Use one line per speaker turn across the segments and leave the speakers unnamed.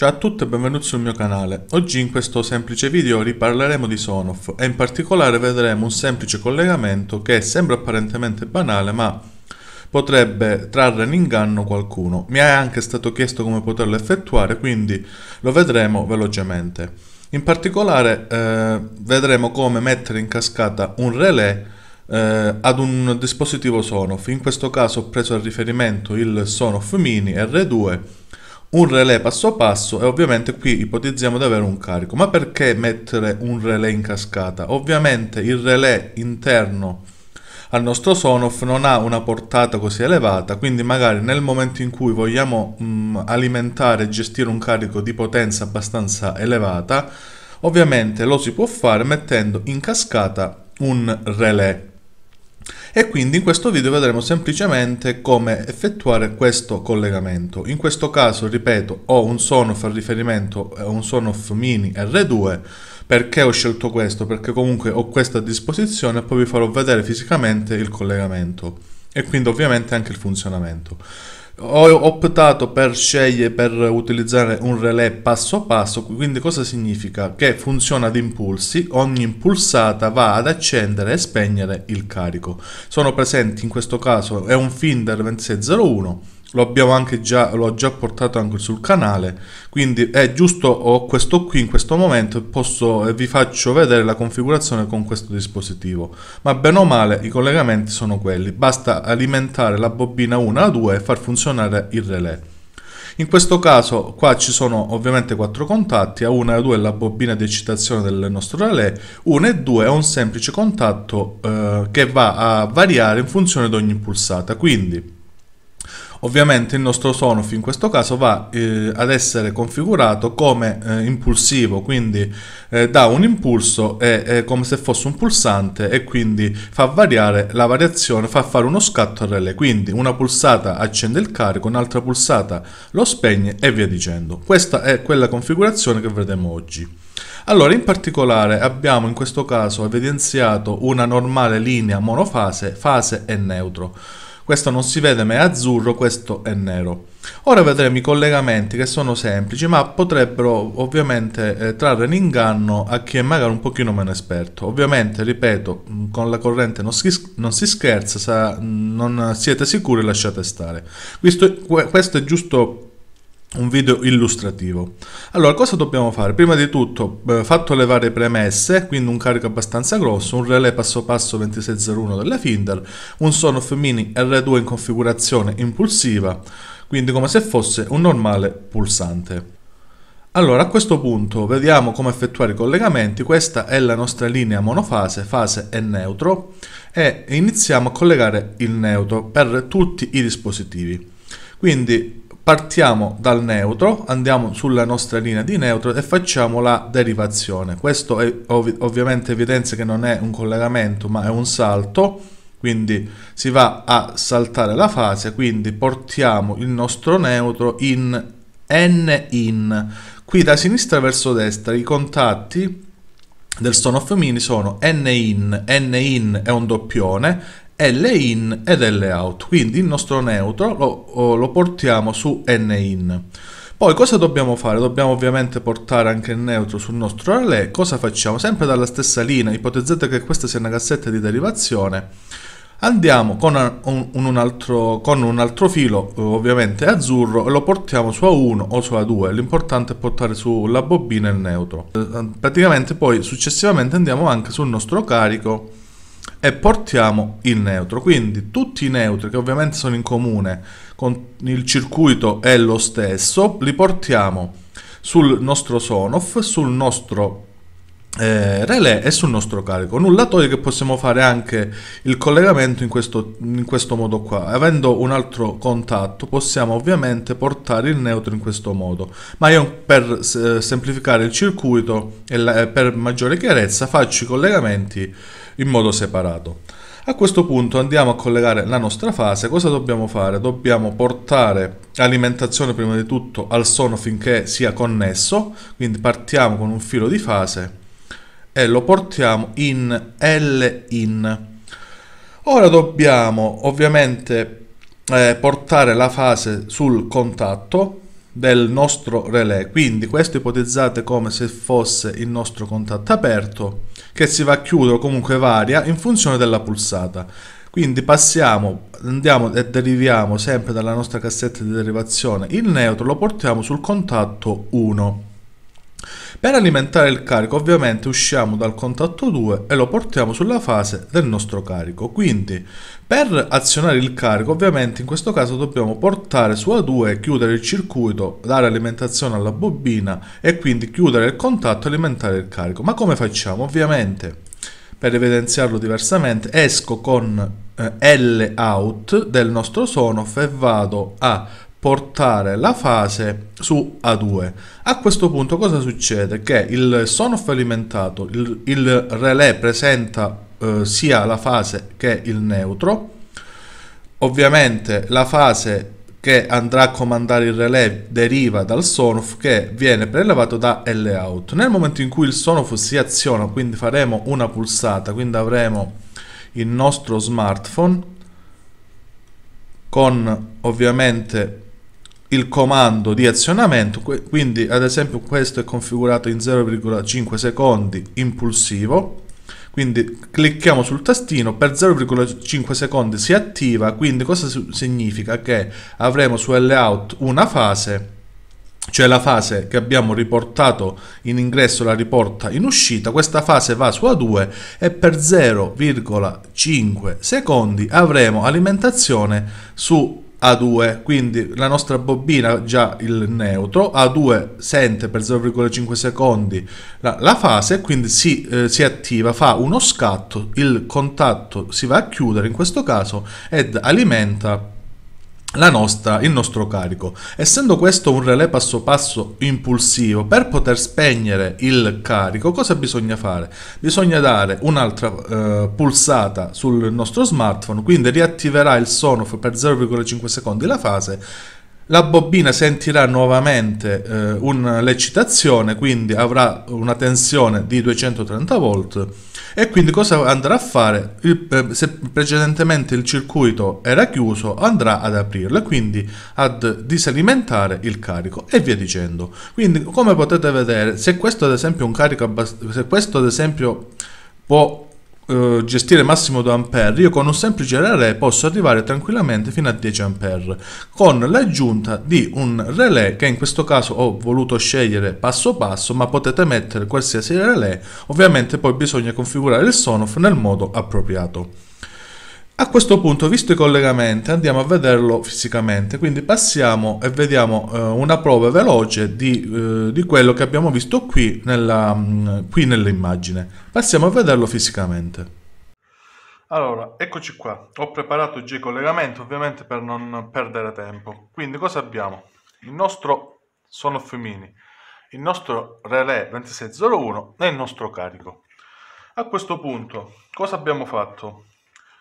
Ciao a tutti e benvenuti sul mio canale. Oggi in questo semplice video riparleremo di Sonoff e in particolare vedremo un semplice collegamento che sembra apparentemente banale ma potrebbe trarre in inganno qualcuno. Mi è anche stato chiesto come poterlo effettuare quindi lo vedremo velocemente. In particolare eh, vedremo come mettere in cascata un relè eh, ad un dispositivo Sonoff. In questo caso ho preso a riferimento il Sonoff Mini R2 un relay passo a passo e ovviamente qui ipotizziamo di avere un carico. Ma perché mettere un relay in cascata? Ovviamente il relay interno al nostro Sonoff non ha una portata così elevata, quindi magari nel momento in cui vogliamo mh, mm, alimentare e gestire un carico di potenza abbastanza elevata, ovviamente lo si può fare mettendo in cascata un relè e quindi in questo video vedremo semplicemente come effettuare questo collegamento. In questo caso, ripeto, ho un sonoff a riferimento a un sonoff mini R2 perché ho scelto questo? Perché comunque ho questo a disposizione e poi vi farò vedere fisicamente il collegamento e quindi ovviamente anche il funzionamento ho optato per scegliere per utilizzare un relè passo passo quindi cosa significa che funziona ad impulsi ogni impulsata va ad accendere e spegnere il carico sono presenti in questo caso è un Finder 2601 lo abbiamo anche già, l'ho già portato anche sul canale quindi è giusto ho questo qui in questo momento posso, vi faccio vedere la configurazione con questo dispositivo ma bene o male i collegamenti sono quelli basta alimentare la bobina 1 a 2 e far funzionare il relè in questo caso qua ci sono ovviamente quattro contatti, a 1 e a 2 è la bobina di eccitazione del nostro relè, 1 e 2 è un semplice contatto eh, che va a variare in funzione di ogni pulsata, quindi Ovviamente il nostro Sonoff in questo caso va eh, ad essere configurato come eh, impulsivo, quindi eh, dà un impulso e, è come se fosse un pulsante e quindi fa variare la variazione, fa fare uno scatto al relè, quindi una pulsata accende il carico, un'altra pulsata lo spegne e via dicendo. Questa è quella configurazione che vedremo oggi. Allora, in particolare abbiamo in questo caso evidenziato una normale linea monofase, fase e neutro. Questo non si vede ma è azzurro, questo è nero. Ora vedremo i collegamenti che sono semplici ma potrebbero ovviamente eh, trarre in inganno a chi è magari un pochino meno esperto. Ovviamente, ripeto, mm, con la corrente non si, non si scherza, sa, mm, non siete sicuri lasciate stare. Questo, questo è giusto un video illustrativo. Allora, cosa dobbiamo fare? Prima di tutto, eh, fatto le varie premesse, quindi un carico abbastanza grosso, un relay passo passo 2601 della Finder, un Sonoff Mini R2 in configurazione impulsiva, quindi come se fosse un normale pulsante. Allora, a questo punto vediamo come effettuare i collegamenti. Questa è la nostra linea monofase, fase e neutro, e iniziamo a collegare il neutro per tutti i dispositivi. Quindi partiamo dal neutro, andiamo sulla nostra linea di neutro e facciamo la derivazione. Questo è, ov ovviamente evidenzia che non è un collegamento ma è un salto, quindi si va a saltare la fase, quindi portiamo il nostro neutro in n in. Qui da sinistra verso destra i contatti del son of mini sono n in, n in è un doppione, l in ed L out, quindi il nostro neutro lo, lo, portiamo su N in. Poi cosa dobbiamo fare? Dobbiamo ovviamente portare anche il neutro sul nostro array. Cosa facciamo? Sempre dalla stessa linea, ipotizzate che questa sia una cassetta di derivazione. Andiamo con un, un, altro, con un altro filo, eh, ovviamente azzurro, e lo portiamo su A1 o su A2. L'importante è portare sulla bobina il neutro. Eh, praticamente poi successivamente andiamo anche sul nostro carico e portiamo il neutro. Quindi tutti i neutri che ovviamente sono in comune con il circuito è lo stesso, li portiamo sul nostro sonoff, sul nostro eh, relè e sul nostro carico. Nulla toglie che possiamo fare anche il collegamento in questo, in questo modo qua. Avendo un altro contatto possiamo ovviamente portare il neutro in questo modo. Ma io per eh, semplificare il circuito e la, eh, per maggiore chiarezza faccio i collegamenti in modo separato. A questo punto andiamo a collegare la nostra fase, cosa dobbiamo fare? Dobbiamo portare alimentazione prima di tutto al sono finché sia connesso, quindi partiamo con un filo di fase e lo portiamo in L in. Ora dobbiamo ovviamente eh, portare la fase sul contatto, del nostro relè. Quindi questo ipotizzate come se fosse il nostro contatto aperto che si va a chiudere o comunque varia in funzione della pulsata. Quindi passiamo, andiamo e deriviamo sempre dalla nostra cassetta di derivazione il neutro, lo portiamo sul contatto 1 per alimentare il carico ovviamente usciamo dal contatto 2 e lo portiamo sulla fase del nostro carico. Quindi per azionare il carico ovviamente in questo caso dobbiamo portare su A2 chiudere il circuito, dare alimentazione alla bobina e quindi chiudere il contatto e alimentare il carico. Ma come facciamo? Ovviamente per evidenziarlo diversamente esco con eh, L out del nostro SONOF e vado a portare la fase su A2. A questo punto cosa succede? Che il sono alimentato, il, il relè presenta eh, sia la fase che il neutro, ovviamente la fase che andrà a comandare il relè deriva dal sonoff che viene prelevato da Lout. Nel momento in cui il sonoff si aziona, quindi faremo una pulsata, quindi avremo il nostro smartphone con ovviamente il comando di azionamento, quindi ad esempio questo è configurato in 0,5 secondi impulsivo, quindi clicchiamo sul tastino, per 0,5 secondi si attiva, quindi cosa significa? Che avremo su layout una fase cioè la fase che abbiamo riportato in ingresso la riporta in uscita, questa fase va su A2 e per 0,5 secondi avremo alimentazione su a2, quindi la nostra bobina già il neutro, A2 sente per 0,5 secondi la, la fase quindi si, eh, si, attiva, fa uno scatto, il contatto si va a chiudere in questo caso ed alimenta nostra, il nostro carico. Essendo questo un relè passo passo impulsivo, per poter spegnere il carico, cosa bisogna fare? Bisogna dare un'altra eh, pulsata sul nostro smartphone, quindi riattiverà il SONOF per 0,5 secondi la fase la bobina sentirà nuovamente eh, un, l'eccitazione, quindi avrà una tensione di 230 volt e quindi cosa andrà a fare? Il, eh, se precedentemente il circuito era chiuso andrà ad aprirlo e quindi ad disalimentare il carico e via dicendo. Quindi come potete vedere se questo ad esempio, un carico abbast- se questo ad esempio può eh, gestire massimo 2 A, io con un semplice relè posso arrivare tranquillamente fino a 10 A, con l'aggiunta di un relè che in questo caso ho voluto scegliere passo passo, ma potete mettere qualsiasi relè, ovviamente poi bisogna configurare il Sonoff nel modo appropriato. A questo punto, visto i collegamenti, andiamo a vederlo fisicamente, quindi passiamo e vediamo eh, una prova veloce di, eh, di, quello che abbiamo visto qui, nella, mm, qui nell'immagine. Passiamo a vederlo fisicamente. Allora, eccoci qua. Ho preparato il G-collegamento, ovviamente per non perdere tempo. Quindi cosa abbiamo? Il nostro sono Mini, il nostro relè 2601 e il nostro carico. A questo punto, cosa abbiamo fatto?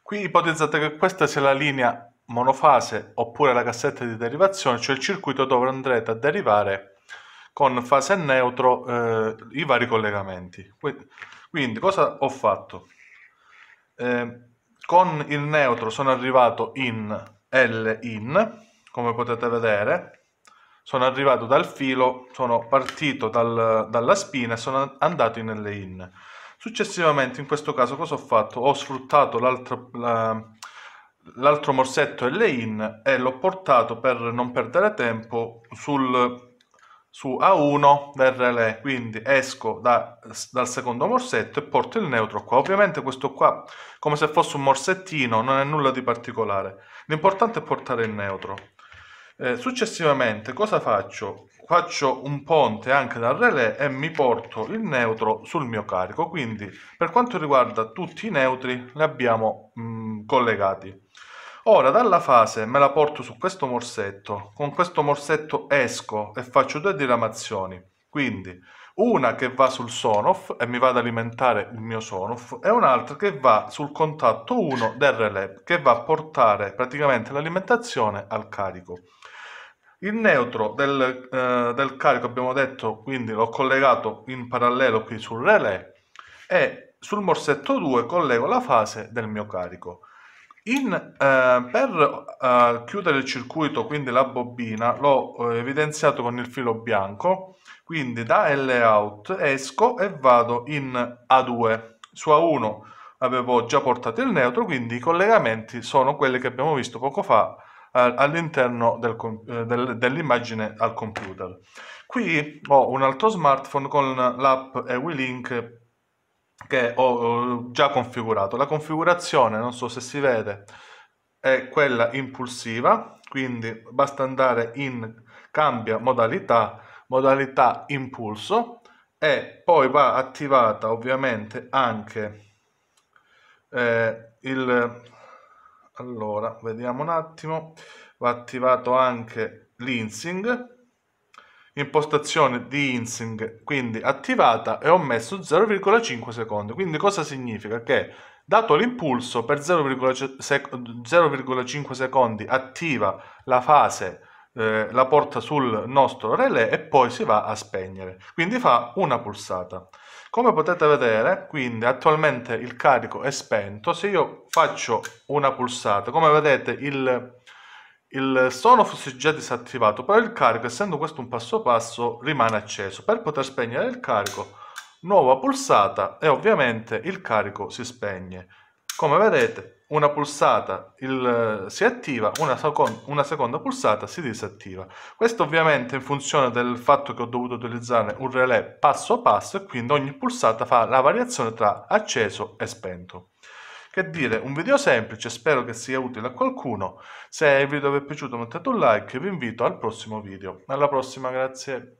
Qui ipotizzate che questa sia la linea monofase oppure la cassetta di derivazione, cioè il circuito dove andrete a derivare con fase neutro eh, i vari collegamenti. Quindi cosa ho fatto? Eh, con il neutro sono arrivato in L in, come potete vedere, sono arrivato dal filo, sono partito dal, dalla spina e sono andato in L in. Successivamente, in questo caso, cosa ho fatto? Ho sfruttato l'altro, l'altro morsetto L-in e l'ho portato, per non perdere tempo, sul, su A1 del relè. Quindi esco da, dal secondo morsetto e porto il neutro qua. Ovviamente questo qua, come se fosse un morsettino, non è nulla di particolare. L'importante è portare il neutro. Eh, successivamente cosa faccio? Faccio un ponte anche dal relè e mi porto il neutro sul mio carico, quindi per quanto riguarda tutti i neutri li abbiamo mh, mm, collegati. Ora dalla fase me la porto su questo morsetto, con questo morsetto esco e faccio due diramazioni, quindi una che va sul Sonoff e mi va ad alimentare il mio Sonoff e un'altra che va sul contatto 1 del relè che va a portare praticamente l'alimentazione al carico. Il neutro del, eh, del carico abbiamo detto, quindi l'ho collegato in parallelo qui sul relè e sul morsetto 2 collego la fase del mio carico. In, eh, per eh, chiudere il circuito, quindi la bobbina, l'ho eh, evidenziato con il filo bianco, quindi da L out esco e vado in A2. Su A1 avevo già portato il neutro, quindi i collegamenti sono quelli che abbiamo visto poco fa eh, all'interno del, eh, del, dell'immagine al computer. Qui ho un altro smartphone con l'app EwiLink che ho già configurato. La configurazione, non so se si vede, è quella impulsiva, quindi basta andare in cambia modalità, modalità impulso e poi va attivata ovviamente anche eh, il allora vediamo un attimo va attivato anche l'insing impostazione di insing quindi attivata e ho messo 0,5 secondi quindi cosa significa che dato l'impulso per 0,5 secondi attiva la fase eh, la porta sul nostro relè e poi si va a spegnere quindi fa una pulsata come potete vedere quindi attualmente il carico è spento se io faccio una pulsata come vedete il il son fosse già disattivato, però il carico, essendo questo un passo passo, rimane acceso. Per poter spegnere il carico, nuova pulsata e ovviamente il carico si spegne. Come vedete, una pulsata il, si attiva, una, seconda, una seconda pulsata si disattiva. Questo ovviamente in funzione del fatto che ho dovuto utilizzare un relè passo passo e quindi ogni pulsata fa la variazione tra acceso e spento. Che dire, un video semplice, spero che sia utile a qualcuno. Se il video vi è piaciuto mettete un like e vi invito al prossimo video. Alla prossima, grazie.